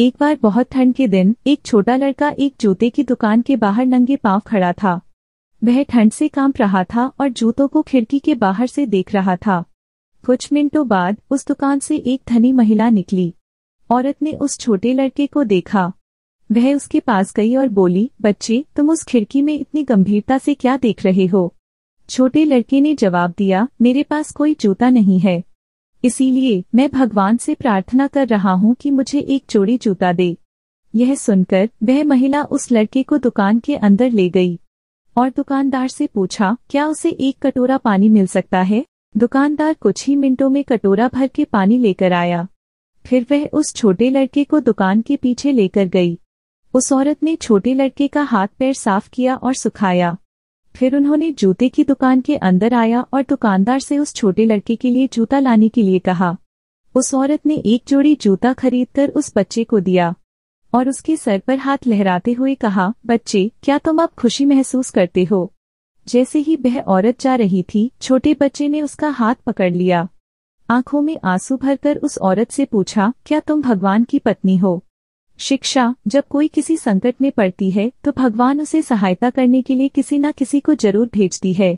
एक बार बहुत ठंड के दिन एक छोटा लड़का एक जूते की दुकान के बाहर नंगे पांव खड़ा था वह ठंड से कांप रहा था और जूतों को खिड़की के बाहर से देख रहा था कुछ मिनटों बाद उस दुकान से एक धनी महिला निकली औरत ने उस छोटे लड़के को देखा वह उसके पास गई और बोली बच्चे तुम उस खिड़की में इतनी गंभीरता से क्या देख रहे हो छोटे लड़के ने जवाब दिया मेरे पास कोई जूता नहीं है इसीलिए मैं भगवान से प्रार्थना कर रहा हूँ कि मुझे एक चोरी जूता दे यह सुनकर वह महिला उस लड़के को दुकान के अंदर ले गई और दुकानदार से पूछा क्या उसे एक कटोरा पानी मिल सकता है दुकानदार कुछ ही मिनटों में कटोरा भर के पानी लेकर आया फिर वह उस छोटे लड़के को दुकान के पीछे लेकर गई उस औरत ने छोटे लड़के का हाथ पैर साफ किया और सुखाया फिर उन्होंने जूते की दुकान के अंदर आया और दुकानदार से उस छोटे लड़के के लिए जूता लाने के लिए कहा उस औरत ने एक जोड़ी जूता खरीदकर उस बच्चे को दिया और उसके सर पर हाथ लहराते हुए कहा बच्चे क्या तुम अब खुशी महसूस करते हो जैसे ही वह औरत जा रही थी छोटे बच्चे ने उसका हाथ पकड़ लिया आंखों में आंसू भरकर उस औरत से पूछा क्या तुम भगवान की पत्नी हो शिक्षा जब कोई किसी संकट में पड़ती है तो भगवान उसे सहायता करने के लिए किसी न किसी को जरूर भेजती है